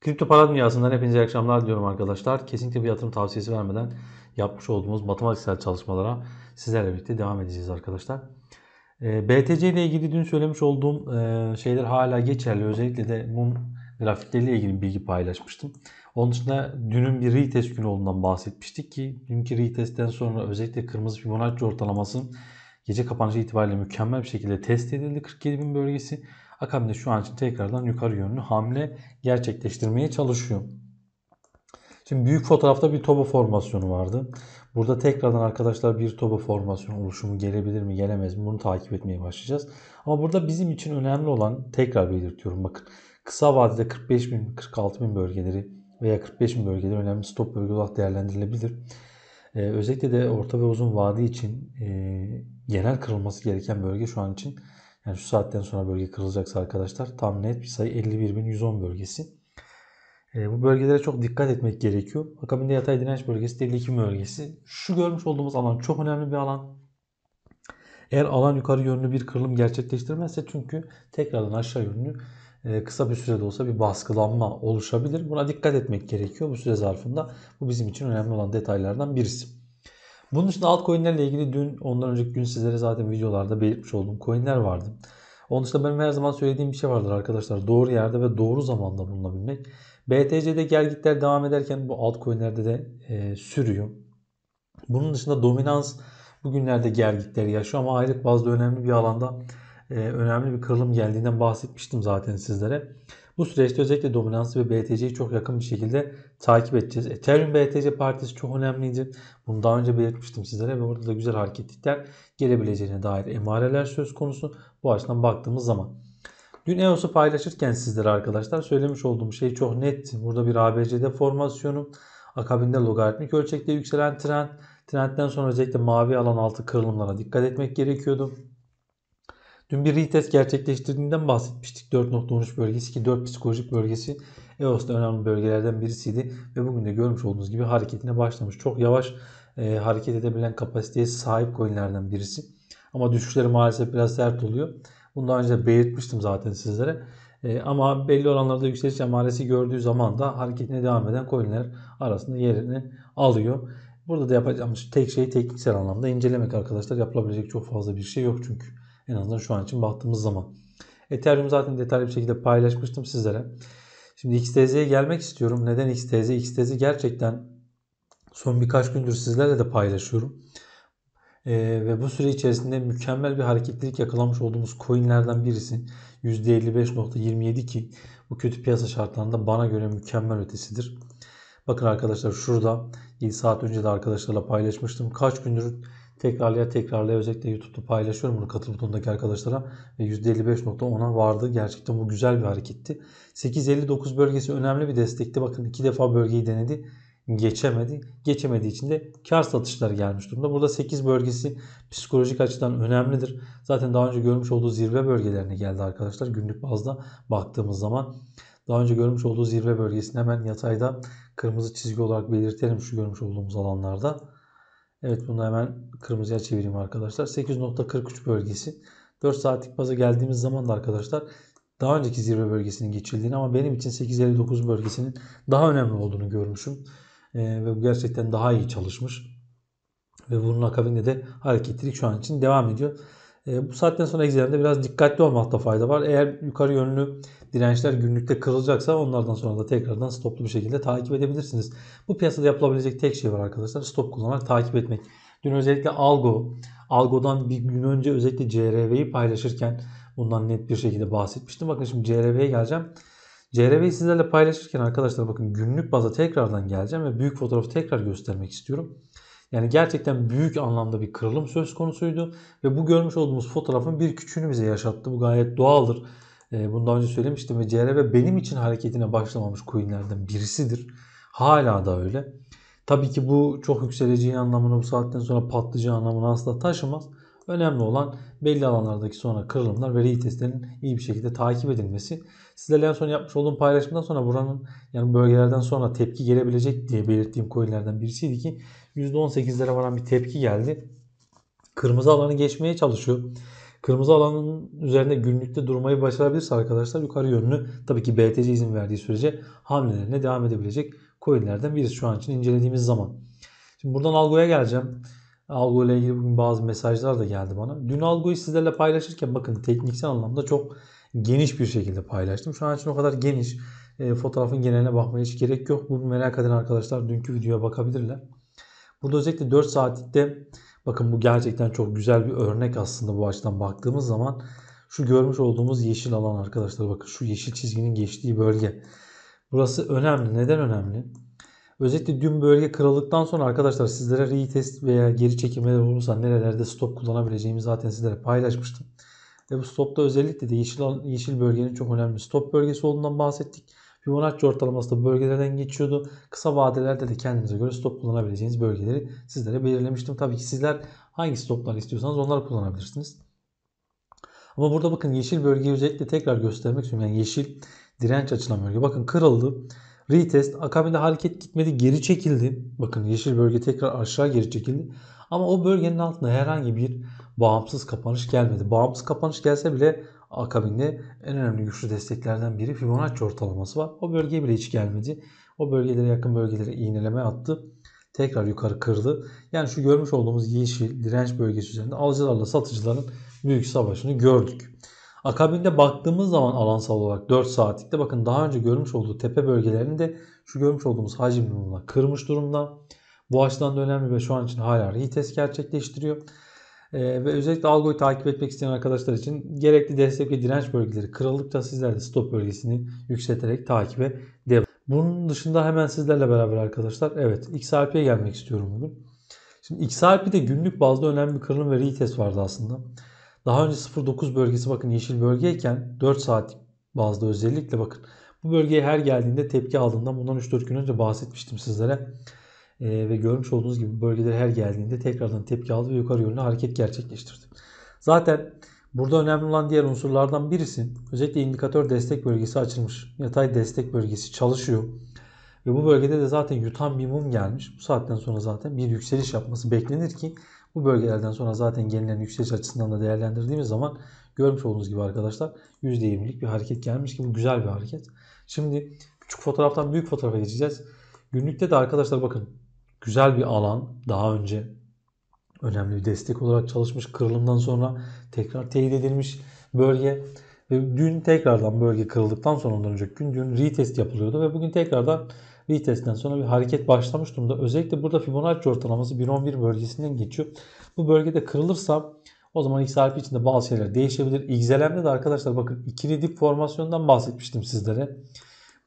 Kripto para dünyasından hepinize iyi akşamlar diliyorum arkadaşlar. Kesinlikle bir yatırım tavsiyesi vermeden yapmış olduğumuz matematiksel çalışmalara sizlerle birlikte devam edeceğiz arkadaşlar. Ee, BTC ile ilgili dün söylemiş olduğum e, şeyler hala geçerli. Özellikle de mum grafikleriyle ilgili bilgi paylaşmıştım. Onun dışında dünün bir retest günü olduğundan bahsetmiştik ki dünkü retestten sonra özellikle kırmızı Fibonacci ortalamasının gece kapanışı itibariyle mükemmel bir şekilde test edildi 47.000 bölgesi. Akabinde şu an için tekrardan yukarı yönlü hamle gerçekleştirmeye çalışıyor. Şimdi büyük fotoğrafta bir toba formasyonu vardı. Burada tekrardan arkadaşlar bir toba formasyonu oluşumu gelebilir mi gelemez mi bunu takip etmeye başlayacağız. Ama burada bizim için önemli olan tekrar belirtiyorum bakın. Kısa vadede 45 bin 46 bin bölgeleri veya 45 bin bölgeleri önemli stop bölge olarak değerlendirilebilir. Ee, özellikle de orta ve uzun vade için e, genel kırılması gereken bölge şu an için yani şu saatten sonra bölge kırılacaksa arkadaşlar tam net bir sayı 51.110 bölgesi. E, bu bölgelere çok dikkat etmek gerekiyor. Akabinde yatay direnç bölgesi, 52. bölgesi. Şu görmüş olduğumuz alan çok önemli bir alan. Eğer alan yukarı yönlü bir kırılım gerçekleştirmezse çünkü tekrardan aşağı yönlü e, kısa bir sürede olsa bir baskılanma oluşabilir. Buna dikkat etmek gerekiyor bu süre zarfında. Bu bizim için önemli olan detaylardan birisi. Bunun dışında altcoin'lerle ilgili dün ondan önceki gün sizlere zaten videolarda belirtmiş olduğum coin'ler vardı. Onun dışında benim her zaman söylediğim bir şey vardır arkadaşlar. Doğru yerde ve doğru zamanda bulunabilmek. BTC'de gergitler devam ederken bu altcoin'lerde de e, sürüyor. Bunun dışında dominans bugünlerde gergitleri yaşıyor ama aylık bazda önemli bir alanda e, önemli bir kırılım geldiğinden bahsetmiştim zaten sizlere. Bu süreçte özellikle dominansı ve BTC'yi çok yakın bir şekilde takip edeceğiz. Ethereum BTC partisi çok önemliydi. Bunu daha önce belirtmiştim sizlere ve orada da güzel hareketlikler gelebileceğine dair emareler söz konusu bu açıdan baktığımız zaman. Dün EOS'u paylaşırken sizlere arkadaşlar söylemiş olduğum şey çok netti. Burada bir ABCD formasyonu, akabinde logaritmik ölçekte yükselen trend, trendden sonra özellikle mavi alan altı kırılımlara dikkat etmek gerekiyordu. Dün bir retest gerçekleştirdiğinden bahsetmiştik. 4.13 bölgesi ki 4 psikolojik bölgesi EOS'ta önemli bölgelerden birisiydi. Ve bugün de görmüş olduğunuz gibi hareketine başlamış. Çok yavaş e, hareket edebilen kapasiteye sahip coinlerden birisi. Ama düşüşleri maalesef biraz sert oluyor. Bundan önce de belirtmiştim zaten sizlere. E, ama belli oranlarda yükseliş emaresi gördüğü zaman da hareketine devam eden coinler arasında yerini alıyor. Burada da yapacağımız tek şey tekniksel anlamda incelemek arkadaşlar. Yapılabilecek çok fazla bir şey yok çünkü. En azından şu an için baktığımız zaman. Ethereum zaten detaylı bir şekilde paylaşmıştım sizlere. Şimdi XTZ'ye gelmek istiyorum. Neden XTZ? XTZ gerçekten son birkaç gündür sizlerle de paylaşıyorum. Ee, ve bu süre içerisinde mükemmel bir hareketlilik yakalamış olduğumuz coinlerden birisi. %55.27 ki bu kötü piyasa şartlarında bana göre mükemmel ötesidir. Bakın arkadaşlar şurada 7 saat önce de arkadaşlarla paylaşmıştım. Kaç gündür Tekrarlaya tekrarlaya özellikle YouTube'da paylaşıyorum bunu katıl butonundaki arkadaşlara. Ve %55.10'a vardı. Gerçekten bu güzel bir hareketti. 8.59 bölgesi önemli bir destekti. Bakın iki defa bölgeyi denedi geçemedi. Geçemediği için de kar satışları gelmiş durumda. Burada 8 bölgesi psikolojik açıdan önemlidir. Zaten daha önce görmüş olduğu zirve bölgelerine geldi arkadaşlar. Günlük bazda baktığımız zaman daha önce görmüş olduğu zirve bölgesini hemen yatayda kırmızı çizgi olarak belirtelim şu görmüş olduğumuz alanlarda. Evet bunu hemen kırmızıya çevireyim arkadaşlar. 8.43 bölgesi. 4 saatlik baza geldiğimiz zaman da arkadaşlar daha önceki zirve bölgesinin geçildiğini ama benim için 8.59 bölgesinin daha önemli olduğunu görmüşüm. Ee, ve bu gerçekten daha iyi çalışmış. Ve bunun akabinde de hareketlilik şu an için devam ediyor. E, bu saatten sonra egzerimde biraz dikkatli olmakta fayda var. Eğer yukarı yönlü dirençler günlükte kırılacaksa onlardan sonra da tekrardan stoplu bir şekilde takip edebilirsiniz. Bu piyasada yapılabilecek tek şey var arkadaşlar. Stop kullanarak takip etmek. Dün özellikle Algo, Algo'dan bir gün önce özellikle CRV'yi paylaşırken bundan net bir şekilde bahsetmiştim. Bakın şimdi CRV'ye geleceğim. CRV'yi sizlerle paylaşırken arkadaşlar bakın günlük baza tekrardan geleceğim ve büyük fotoğrafı tekrar göstermek istiyorum. Yani gerçekten büyük anlamda bir kırılım söz konusuydu. Ve bu görmüş olduğumuz fotoğrafın bir küçüğünü bize yaşattı. Bu gayet doğaldır. E, bunu önce söylemiştim ve CRB benim için hareketine başlamamış coinlerden birisidir. Hala da öyle. Tabii ki bu çok yükseleceği anlamına bu saatten sonra patlayacağı anlamına asla taşımaz. Önemli olan belli alanlardaki sonra kırılımlar ve retestlerin iyi bir şekilde takip edilmesi. Sizlerle en son yapmış olduğum paylaşımdan sonra buranın yani bölgelerden sonra tepki gelebilecek diye belirttiğim coinlerden birisiydi ki %18'lere varan bir tepki geldi. Kırmızı alanı geçmeye çalışıyor. Kırmızı alanın üzerinde günlükte durmayı başarabilirse arkadaşlar yukarı yönlü tabii ki BTC izin verdiği sürece hamlelerine devam edebilecek coinlerden birisi şu an için incelediğimiz zaman. Şimdi buradan Algo'ya geleceğim. Algo ile ilgili bugün bazı mesajlar da geldi bana. Dün Algo'yu sizlerle paylaşırken bakın tekniksel anlamda çok geniş bir şekilde paylaştım. Şu an için o kadar geniş. E, fotoğrafın geneline bakmaya hiç gerek yok. Bunu merak eden arkadaşlar dünkü videoya bakabilirler. Burada özellikle 4 saatlikte bakın bu gerçekten çok güzel bir örnek aslında bu açıdan baktığımız zaman şu görmüş olduğumuz yeşil alan arkadaşlar bakın şu yeşil çizginin geçtiği bölge. Burası önemli. Neden önemli? Özellikle dün bölge kırıldıktan sonra arkadaşlar sizlere retest veya geri çekimler olursa nerelerde stop kullanabileceğimi zaten sizlere paylaşmıştım. Ve bu stopta özellikle de yeşil, yeşil bölgenin çok önemli stop bölgesi olduğundan bahsettik. Fibonacci ortalaması da bölgelerden geçiyordu. Kısa vadelerde de kendinize göre stop kullanabileceğiniz bölgeleri sizlere belirlemiştim. Tabii ki sizler hangi stopları istiyorsanız onları kullanabilirsiniz. Ama burada bakın yeşil bölgeyi özellikle tekrar göstermek istiyorum. Yani yeşil direnç açılan bölge. Bakın kırıldı. Retest akabinde hareket gitmedi geri çekildi. Bakın yeşil bölge tekrar aşağı geri çekildi. Ama o bölgenin altına herhangi bir bağımsız kapanış gelmedi. Bağımsız kapanış gelse bile akabinde en önemli güçlü desteklerden biri Fibonacci ortalaması var. O bölgeye bile hiç gelmedi. O bölgelere yakın bölgelere iğneleme attı. Tekrar yukarı kırdı. Yani şu görmüş olduğumuz yeşil direnç bölgesi üzerinde alıcılarla satıcıların büyük savaşını gördük. Akabinde baktığımız zaman alansal olarak 4 saatlikte bakın daha önce görmüş olduğu tepe bölgelerini de şu görmüş olduğumuz hacim durumuna kırmış durumda. Bu açıdan da önemli ve şu an için hala retest gerçekleştiriyor. Ee, ve özellikle algoyu takip etmek isteyen arkadaşlar için gerekli destek ve direnç bölgeleri kırıldıkça sizler de stop bölgesini yükselterek takibe devam. Bunun dışında hemen sizlerle beraber arkadaşlar evet XRP'ye gelmek istiyorum bugün. Şimdi XRP'de günlük bazda önemli bir kırılım ve retest vardı aslında. Daha önce 0.9 bölgesi bakın yeşil bölgeyken 4 saat bazda özellikle bakın bu bölgeye her geldiğinde tepki aldığından bundan 3-4 gün önce bahsetmiştim sizlere e, ve görmüş olduğunuz gibi bölgelere her geldiğinde tekrardan tepki aldı ve yukarı yönlü hareket gerçekleştirdi. Zaten burada önemli olan diğer unsurlardan birisi özellikle indikatör destek bölgesi açılmış. Yatay destek bölgesi çalışıyor. Ve bu bölgede de zaten yutan bir mum gelmiş. Bu saatten sonra zaten bir yükseliş yapması beklenir ki bu bölgelerden sonra zaten gelinen yükseliş açısından da değerlendirdiğimiz zaman görmüş olduğunuz gibi arkadaşlar %20'lik bir hareket gelmiş ki bu güzel bir hareket. Şimdi küçük fotoğraftan büyük fotoğrafa geçeceğiz. Günlükte de arkadaşlar bakın güzel bir alan. Daha önce önemli bir destek olarak çalışmış. Kırılımdan sonra tekrar teyit edilmiş bölge. Ve dün tekrardan bölge kırıldıktan sonra ondan önceki gün dün retest yapılıyordu ve bugün tekrardan retestten sonra bir hareket başlamış durumda. Özellikle burada Fibonacci ortalaması 1.11 bölgesinden geçiyor. Bu bölgede kırılırsa o zaman XRP içinde bazı şeyler değişebilir. XLM'de de arkadaşlar bakın ikili dip formasyondan bahsetmiştim sizlere.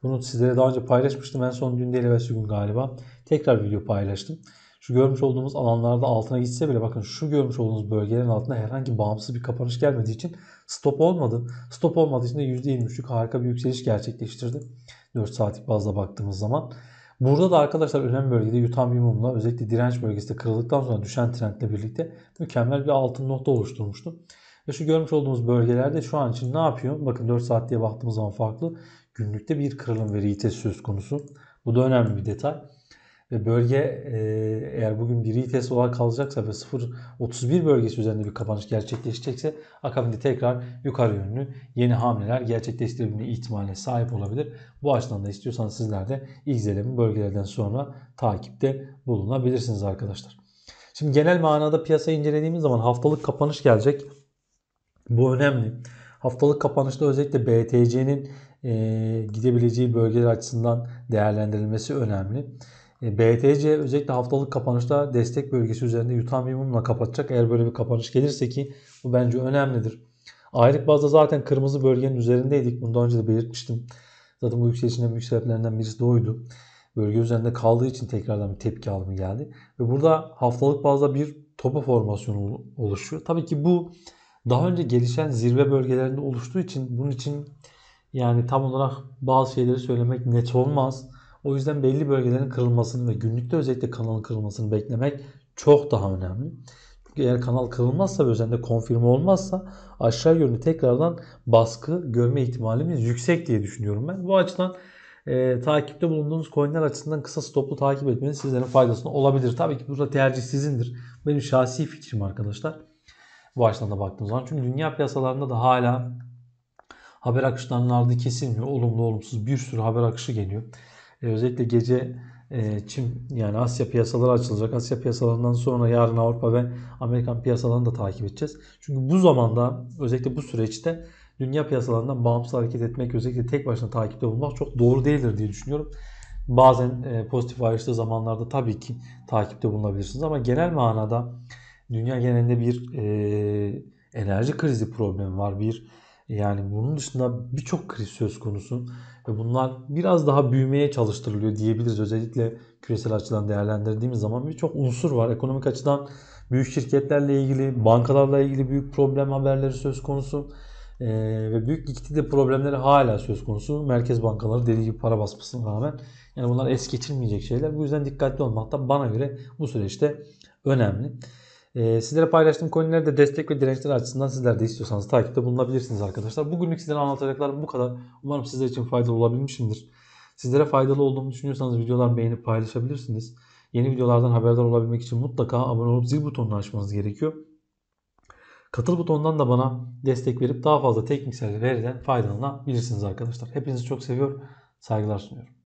Bunu sizlere daha önce paylaşmıştım. En son dün değil evvelsi gün galiba. Tekrar video paylaştım. Şu görmüş olduğumuz alanlarda altına gitse bile bakın şu görmüş olduğunuz bölgelerin altına herhangi bağımsız bir kapanış gelmediği için stop olmadı. Stop olmadığı için de %23'lük harika bir yükseliş gerçekleştirdi. 4 saatlik bazda baktığımız zaman. Burada da arkadaşlar önemli bölgede yutan bir mumla özellikle direnç bölgesinde kırıldıktan sonra düşen trendle birlikte mükemmel bir altın nokta oluşturmuştu. Ve şu görmüş olduğumuz bölgelerde şu an için ne yapıyor? Bakın 4 saat diye baktığımız zaman farklı günlükte bir kırılım ve söz konusu. Bu da önemli bir detay. Ve bölge e, eğer bugün bir rites olarak kalacaksa ve 0.31 bölgesi üzerinde bir kapanış gerçekleşecekse akabinde tekrar yukarı yönlü yeni hamleler gerçekleştirebilme ihtimaline sahip olabilir. Bu açıdan da istiyorsanız sizler de ilgilenen bölgelerden sonra takipte bulunabilirsiniz arkadaşlar. Şimdi genel manada piyasayı incelediğimiz zaman haftalık kapanış gelecek. Bu önemli. Haftalık kapanışta özellikle BTC'nin e, gidebileceği bölgeler açısından değerlendirilmesi önemli. E, BTC özellikle haftalık kapanışta destek bölgesi üzerinde yutan bir mumla kapatacak. Eğer böyle bir kapanış gelirse ki bu bence önemlidir. Aylık bazda zaten kırmızı bölgenin üzerindeydik. Bundan önce de belirtmiştim. Zaten bu yükselişin en büyük sebeplerinden birisi de oydu. Bölge üzerinde kaldığı için tekrardan bir tepki alımı geldi. Ve burada haftalık bazda bir topa formasyonu oluşuyor. Tabii ki bu daha önce gelişen zirve bölgelerinde oluştuğu için bunun için yani tam olarak bazı şeyleri söylemek net olmaz. O yüzden belli bölgelerin kırılmasını ve günlükte özellikle kanalın kırılmasını beklemek çok daha önemli. Çünkü eğer kanal kırılmazsa ve özellikle konfirme olmazsa aşağı yönlü tekrardan baskı görme ihtimalimiz yüksek diye düşünüyorum ben. Bu açıdan e, takipte bulunduğunuz coinler açısından kısa stoplu takip etmeniz sizlerin faydasına olabilir. Tabii ki burada tercih sizindir. Benim şahsi fikrim arkadaşlar. Bu açıdan da baktığımız zaman. Çünkü dünya piyasalarında da hala haber akışlarının ardı kesilmiyor. Olumlu olumsuz bir sürü haber akışı geliyor. E, özellikle gece e, Çin yani Asya piyasaları açılacak. Asya piyasalarından sonra yarın Avrupa ve Amerikan piyasalarını da takip edeceğiz. Çünkü bu zamanda özellikle bu süreçte dünya piyasalarından bağımsız hareket etmek özellikle tek başına takipte bulunmak çok doğru değildir diye düşünüyorum. Bazen e, pozitif ayrıştığı zamanlarda tabii ki takipte bulunabilirsiniz ama genel manada dünya genelinde bir e, enerji krizi problemi var. Bir yani bunun dışında birçok kriz söz konusu ve bunlar biraz daha büyümeye çalıştırılıyor diyebiliriz. Özellikle küresel açıdan değerlendirdiğimiz zaman birçok unsur var. Ekonomik açıdan büyük şirketlerle ilgili, bankalarla ilgili büyük problem haberleri söz konusu. Ee, ve büyük likidite problemleri hala söz konusu. Merkez bankaları deli gibi para basmasına rağmen yani bunlar es geçilmeyecek şeyler. Bu yüzden dikkatli olmak da bana göre bu süreçte önemli. Ee, sizlere paylaştığım konuları da destek ve dirençler açısından sizler de istiyorsanız takipte bulunabilirsiniz arkadaşlar. Bugünlük sizlere anlatacaklarım bu kadar. Umarım sizler için faydalı olabilmişimdir. Sizlere faydalı olduğumu düşünüyorsanız videolarımı beğenip paylaşabilirsiniz. Yeni videolardan haberdar olabilmek için mutlaka abone olup zil butonunu açmanız gerekiyor. Katıl butonundan da bana destek verip daha fazla teknik servis veriden faydalanabilirsiniz arkadaşlar. Hepinizi çok seviyor, saygılar sunuyorum.